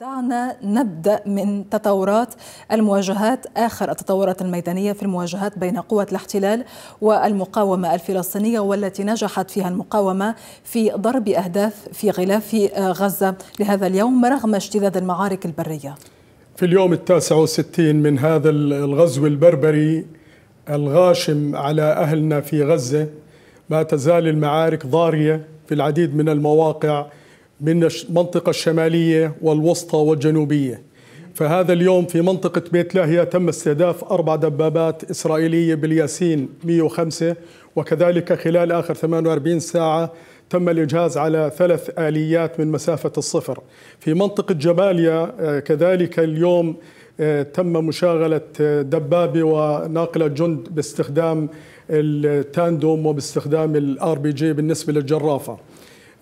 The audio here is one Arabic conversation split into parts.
دعنا نبدا من تطورات المواجهات اخر التطورات الميدانيه في المواجهات بين قوه الاحتلال والمقاومه الفلسطينيه والتي نجحت فيها المقاومه في ضرب اهداف في غلاف آه، غزه لهذا اليوم رغم اشتداد المعارك البريه. في اليوم التاسع 69 من هذا الغزو البربري الغاشم على اهلنا في غزه ما تزال المعارك ضاريه في العديد من المواقع من المنطقة الشمالية والوسطى والجنوبية فهذا اليوم في منطقة بيت لاهيا تم استهداف أربع دبابات إسرائيلية بالياسين 105 وكذلك خلال آخر 48 ساعة تم الإجهاز على ثلاث آليات من مسافة الصفر في منطقة جباليا آه، كذلك اليوم آه، تم مشاغلة آه، دبابة وناقلة جند باستخدام التاندوم وباستخدام الار بي جي بالنسبة للجرافة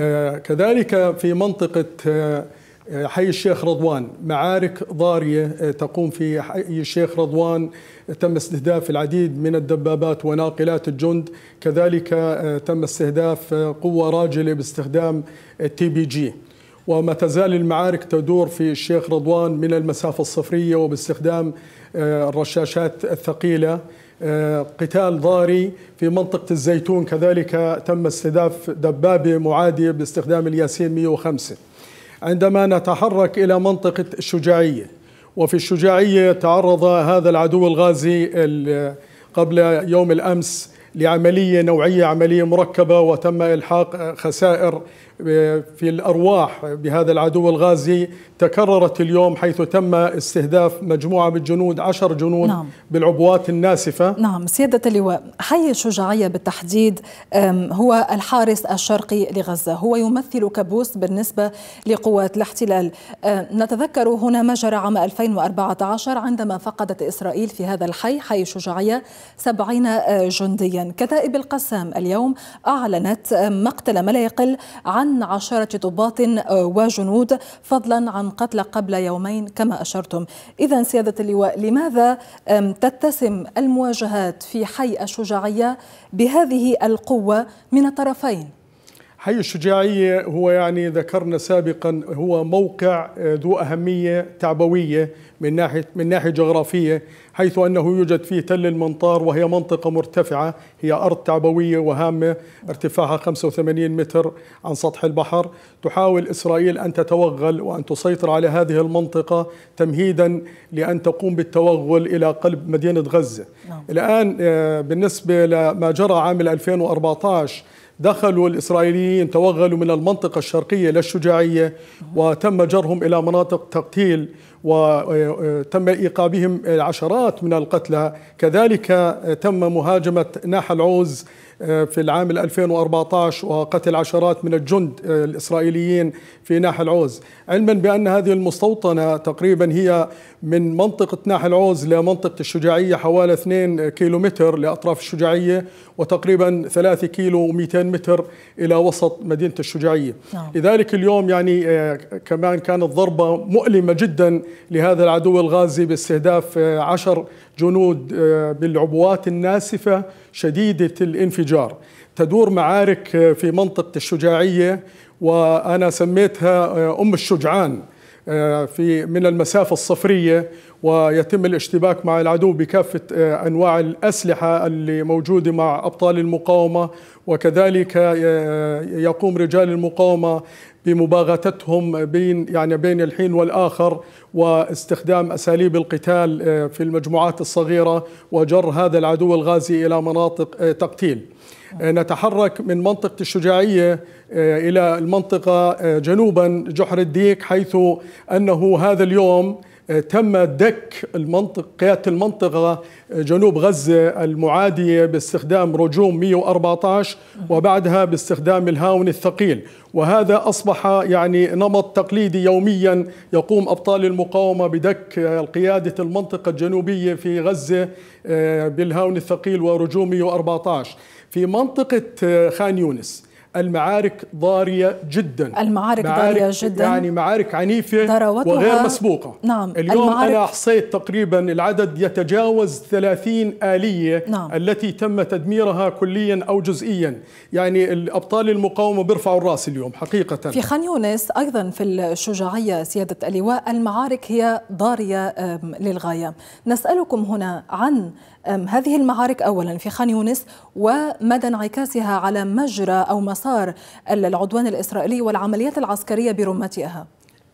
آه، كذلك في منطقة آه، حي الشيخ رضوان معارك ضارية آه، تقوم في حي الشيخ رضوان تم استهداف العديد من الدبابات وناقلات الجند كذلك تم استهداف قوة راجلة باستخدام التي بي جي وما تزال المعارك تدور في الشيخ رضوان من المسافة الصفرية وباستخدام الرشاشات الثقيلة آه، قتال ضاري في منطقة الزيتون كذلك تم استهداف دبابة معادية باستخدام الياسين 105 عندما نتحرك إلى منطقة الشجاعية وفي الشجاعية تعرض هذا العدو الغازي قبل يوم الأمس لعملية نوعية عملية مركبة وتم إلحاق خسائر في الأرواح بهذا العدو الغازي تكررت اليوم حيث تم استهداف مجموعة من الجنود عشر جنود نعم. بالعبوات الناسفة نعم سيادة اللواء حي الشجاعية بالتحديد هو الحارس الشرقي لغزة هو يمثل كابوس بالنسبة لقوات الاحتلال نتذكر هنا ما جرى عام 2014 عندما فقدت إسرائيل في هذا الحي حي الشجاعية 70 جنديا كتائب القسام اليوم أعلنت مقتل ما لا يقل عن عشرة ضباط وجنود فضلا عن قتل قبل يومين كما أشرتم إذا سيادة اللواء لماذا تتسم المواجهات في حي الشجاعية بهذه القوة من الطرفين حي الشجاعية هو يعني ذكرنا سابقا هو موقع آه، ذو أهمية تعبوية من ناحية من ناحية جغرافية حيث أنه يوجد فيه تل المنطار وهي منطقة مرتفعة هي أرض تعبوية وهامة ارتفاعها 85 متر عن سطح البحر تحاول إسرائيل أن تتوغل وأن تسيطر على هذه المنطقة تمهيدا لأن تقوم بالتوغل إلى قلب مدينة غزة نعم. الآن آه، بالنسبة لما جرى عام 2014 دخلوا الإسرائيليين توغلوا من المنطقة الشرقية للشجاعية وتم جرهم إلى مناطق تقتيل وتم آه، آه، إيقابهم العشرات من القتلى كذلك آه، تم مهاجمة ناحى العوز في العام 2014 وقتل عشرات من الجند الإسرائيليين في ناحى العوز علما بأن هذه المستوطنة تقريبا هي من منطقة ناحى العوز لمنطقة الشجاعية حوالي 2 كيلومتر لأطراف الشجاعية وتقريبا 3 كيلو و200 متر إلى وسط مدينة الشجاعية نعم. لذلك اليوم يعني كمان كانت ضربة مؤلمة جدا لهذا العدو الغازي باستهداف آه، عشر جنود آه، بالعبوات الناسفة شديدة الانفجار تدور معارك آه، في منطقة الشجاعية وأنا سميتها أم الشجعان في من المسافة الصفرية ويتم الاشتباك مع العدو بكافة آه، أنواع الأسلحة اللي موجودة مع أبطال المقاومة وكذلك آه، يقوم رجال المقاومة بمباغتتهم بين يعني بين الحين والاخر واستخدام اساليب القتال آه، في المجموعات الصغيره وجر هذا العدو الغازي الى مناطق تقتيل. نتحرك من منطقه الشجاعيه الى المنطقه جنوبا جحر الديك حيث انه هذا اليوم تم دك المنطق قيادة المنطقة آه، جنوب غزة المعادية باستخدام رجوم 114 وبعدها باستخدام الهاون الثقيل وهذا أصبح يعني نمط تقليدي يوميا يقوم أبطال المقاومة بدك آه، قيادة المنطقة الجنوبية في غزة آه، بالهاون الثقيل ورجوم 114 في منطقة خان يونس المعارك ضارية جدا المعارك ضارية جدا يعني معارك عنيفة وغير مسبوقة نعم اليوم المعارك أنا أحصيت تقريبا العدد يتجاوز 30 آلية نعم. التي تم تدميرها كليا أو جزئيا يعني الأبطال المقاومة بيرفعوا الرأس اليوم حقيقة في خان يونس أيضا في الشجاعية سيادة اللواء المعارك هي ضارية للغاية نسألكم هنا عن هذه المعارك أولا في خان يونس ومدى انعكاسها على مجرى أو مسار العدوان الإسرائيلي والعمليات العسكرية برمتها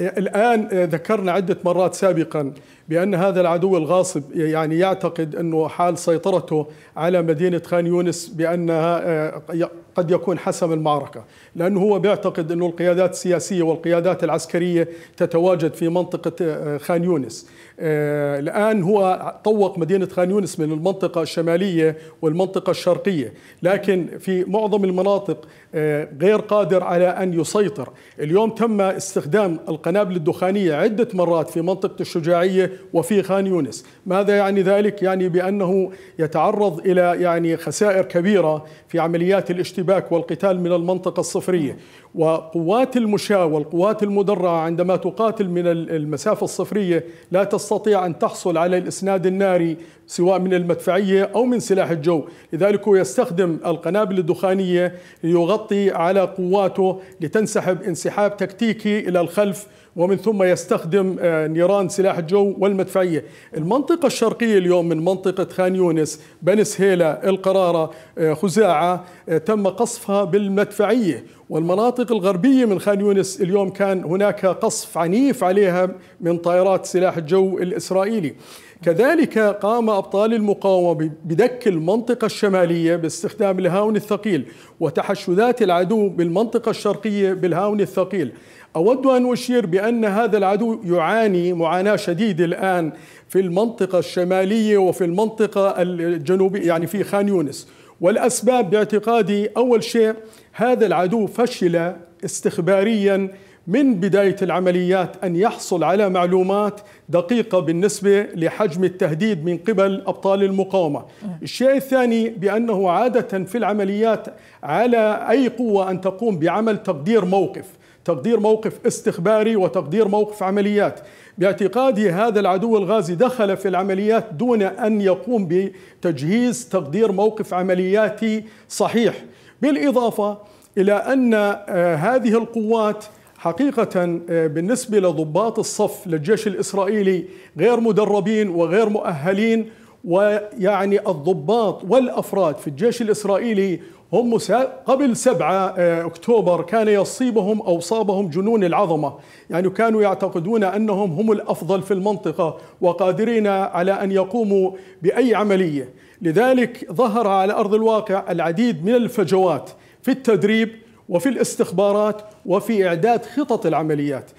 الآن آه، ذكرنا عدة مرات سابقا بأن هذا العدو الغاصب يعني يعتقد أنه حال سيطرته على مدينة خان يونس بأنها آه، قد يكون حسم المعركة لأنه هو بيعتقد أنه القيادات السياسية والقيادات العسكرية تتواجد في منطقة آه، خان يونس آه، الآن هو طوق مدينة خان يونس من المنطقة الشمالية والمنطقة الشرقية لكن في معظم المناطق آه، غير قادر على أن يسيطر اليوم تم استخدام القنابل الدخانية عدة مرات في منطقة الشجاعية وفي خان يونس ماذا يعني ذلك؟ يعني بأنه يتعرض إلى يعني خسائر كبيرة في عمليات الاشتباك والقتال من المنطقة الصفرية وقوات المشاة والقوات المدرعة عندما تقاتل من المسافة الصفرية لا تستطيع تستطيع أن تحصل على الإسناد الناري سواء من المدفعية أو من سلاح الجو لذلك هو يستخدم القنابل الدخانية ليغطي على قواته لتنسحب انسحاب تكتيكي إلى الخلف ومن ثم يستخدم آه، نيران سلاح الجو والمدفعية المنطقة الشرقية اليوم من منطقة خان يونس بني سهيلة القرارة آه، خزاعة آه، تم قصفها بالمدفعية والمناطق الغربية من خان يونس اليوم كان هناك قصف عنيف عليها من طائرات سلاح الجو الإسرائيلي كذلك قام أبطال المقاومة بدك المنطقة الشمالية باستخدام الهاون الثقيل وتحشدات العدو بالمنطقة الشرقية بالهاون الثقيل أود أن أشير بأن هذا العدو يعاني معاناة شديدة الآن في المنطقة الشمالية وفي المنطقة الجنوبية يعني في خان يونس والأسباب باعتقادي أول شيء هذا العدو فشل استخبارياً من بداية العمليات أن يحصل على معلومات دقيقة بالنسبة لحجم التهديد من قبل أبطال المقاومة الشيء الثاني بأنه عادة في العمليات على أي قوة أن تقوم بعمل تقدير موقف تقدير موقف استخباري وتقدير موقف عمليات باعتقادي هذا العدو الغازي دخل في العمليات دون أن يقوم بتجهيز تقدير موقف عملياتي صحيح بالإضافة إلى أن آه، هذه القوات حقيقة آه، بالنسبة لضباط الصف للجيش الإسرائيلي غير مدربين وغير مؤهلين ويعني الضباط والأفراد في الجيش الإسرائيلي هم قبل 7 آه، أكتوبر كان يصيبهم أو صابهم جنون العظمة يعني كانوا يعتقدون أنهم هم الأفضل في المنطقة وقادرين على أن يقوموا بأي عملية لذلك ظهر على أرض الواقع العديد من الفجوات في التدريب وفي الاستخبارات وفي إعداد خطط العمليات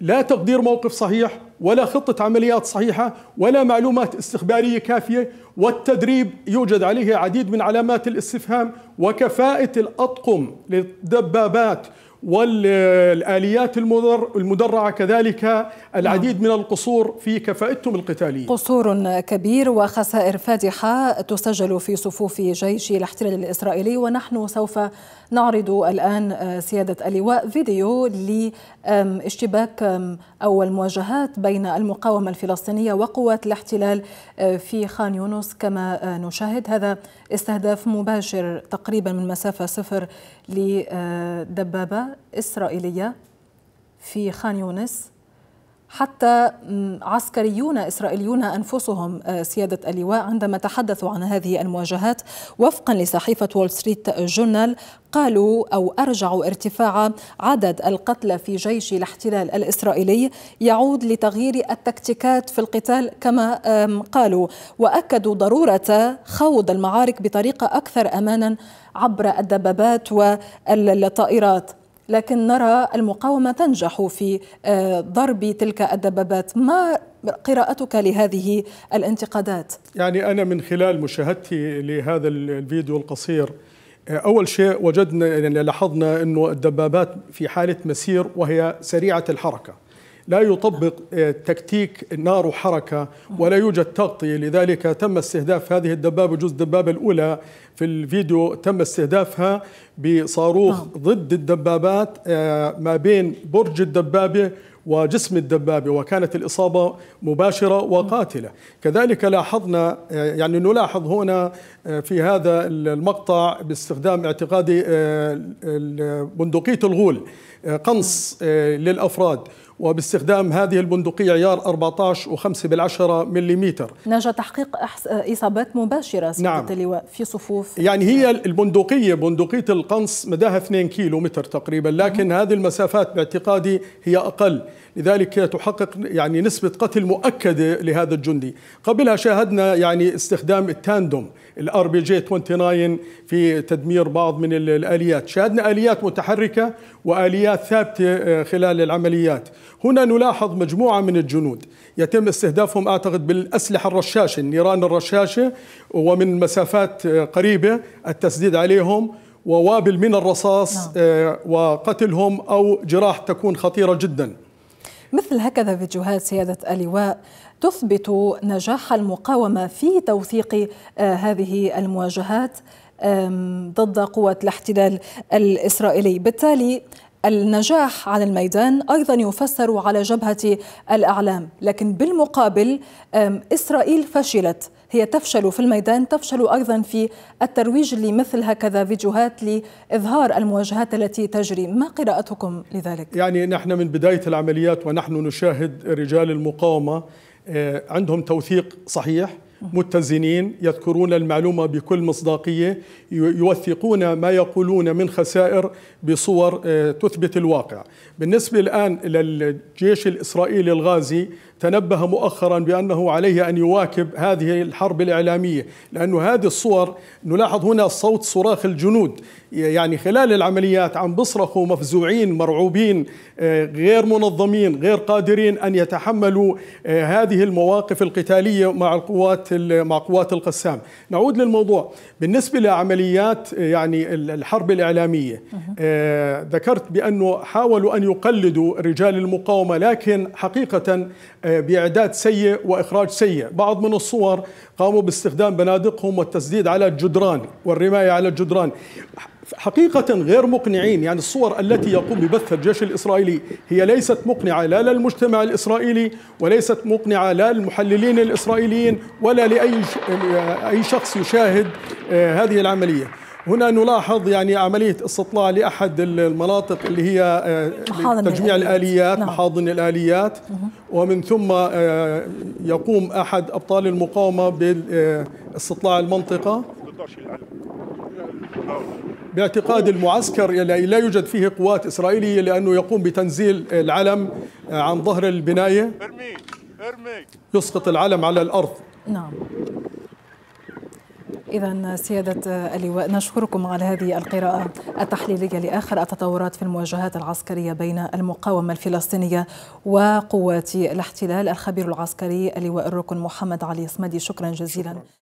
لا تقدير موقف صحيح ولا خطة عمليات صحيحة ولا معلومات استخبارية كافية والتدريب يوجد عليه عديد من علامات الاستفهام وكفاءة الأطقم للدبابات والآليات المدر المدرعة كذلك العديد نعم. من القصور في كفاءتهم القتالية قصور كبير وخسائر فادحة تسجل في صفوف جيش الاحتلال الإسرائيلي ونحن سوف نعرض الآن آه، سيادة اللواء فيديو لاشتباك أو المواجهات بين المقاومة الفلسطينية وقوات الاحتلال آه، في خان يونس كما آه، نشاهد هذا استهداف مباشر تقريبا من مسافة صفر لدبابة إسرائيلية في خان يونس حتى عسكريون إسرائيليون أنفسهم آه، سيادة اللواء عندما تحدثوا عن هذه المواجهات وفقا لصحيفة وول ستريت جورنال قالوا أو أرجعوا ارتفاع عدد القتلى في جيش الاحتلال الإسرائيلي يعود لتغيير التكتيكات في القتال كما قالوا وأكدوا ضرورة خوض المعارك بطريقة أكثر أمانا عبر الدبابات والطائرات لكن نرى المقاومة تنجح في آه، ضرب تلك الدبابات ما قراءتك لهذه الانتقادات؟ يعني أنا من خلال مشاهدتي لهذا الفيديو القصير آه، أول شيء وجدنا يعني لاحظنا أنه الدبابات في حالة مسير وهي سريعة الحركة لا يطبق آه، تكتيك نار وحركة ولا يوجد تغطية لذلك تم استهداف هذه الدبابة جزء الدبابة الأولى في الفيديو تم استهدافها بصاروخ نعم. ضد الدبابات آه، ما بين برج الدبابة وجسم الدبابة وكانت الإصابة مباشرة وقاتلة كذلك لاحظنا آه، يعني نلاحظ هنا في هذا المقطع باستخدام اعتقادي بندقية الغول قنص للأفراد وباستخدام هذه البندقية عيار 14 و5 بالعشرة مليمتر نجا تحقيق إصابات مباشرة نعم. اللواء في صفوف يعني هي البندقية بندقية القنص مداها 2 كيلو متر تقريبا لكن هذه المسافات باعتقادي هي أقل لذلك تحقق يعني نسبة قتل مؤكدة لهذا الجندي قبلها شاهدنا يعني استخدام التاندوم الار بي جي 29 في تدمير بعض من الآليات شاهدنا آليات متحركة وآليات ثابتة آه، خلال العمليات هنا نلاحظ مجموعة من الجنود يتم استهدافهم أعتقد بالأسلحة الرشاشة النيران الرشاشة ومن مسافات آه، قريبة التسديد عليهم ووابل من الرصاص نعم. آه، وقتلهم أو جراح تكون خطيرة جدا مثل هكذا فيديوهات سيادة اللواء تثبت نجاح المقاومة في توثيق آه، هذه المواجهات ضد قوة الاحتلال الإسرائيلي بالتالي النجاح على الميدان ايضا يفسر على جبهه الاعلام، لكن بالمقابل اسرائيل فشلت، هي تفشل في الميدان، تفشل ايضا في الترويج لمثل هكذا فيديوهات لاظهار المواجهات التي تجري، ما قراءتكم لذلك؟ يعني نحن من بدايه العمليات ونحن نشاهد رجال المقاومه عندهم توثيق صحيح متزنين يذكرون المعلومة بكل مصداقية يوثقون ما يقولون من خسائر بصور آه، تثبت الواقع بالنسبة الآن للجيش الإسرائيلي الغازي تنبه مؤخرا بأنه عليه أن يواكب هذه الحرب الإعلامية لأن هذه الصور نلاحظ هنا صوت صراخ الجنود يعني خلال العمليات عم بصرخوا مفزوعين مرعوبين آه، غير منظمين غير قادرين أن يتحملوا آه، هذه المواقف القتالية مع القوات قوات مع قوات القسام نعود للموضوع بالنسبة لعمليات آه، يعني الحرب الإعلامية آه، ذكرت بأنه حاولوا أن يقلدوا رجال المقاومة لكن حقيقة آه، بإعداد سيء وإخراج سيء بعض من الصور قاموا باستخدام بنادقهم والتسديد على الجدران والرماية على الجدران حقيقة غير مقنعين يعني الصور التي يقوم ببثها الجيش الإسرائيلي هي ليست مقنعة لا للمجتمع الإسرائيلي وليست مقنعة لا للمحللين الإسرائيليين ولا لأي أي شخص يشاهد آه، هذه العملية هنا نلاحظ يعني عملية استطلاع لأحد المناطق اللي هي آه، تجميع الآليات نعم. محاضن الآليات ومن ثم آه، يقوم أحد أبطال المقاومة باستطلاع المنطقة باعتقاد المعسكر الذي لا يوجد فيه قوات إسرائيلية لأنه يقوم بتنزيل العلم عن ظهر البناية يسقط العلم على الأرض نعم إذا سيادة اللواء نشكركم على هذه القراءة التحليلية لآخر التطورات في المواجهات العسكرية بين المقاومة الفلسطينية وقوات الاحتلال الخبير العسكري اللواء الركن محمد علي صمدي شكرا جزيلا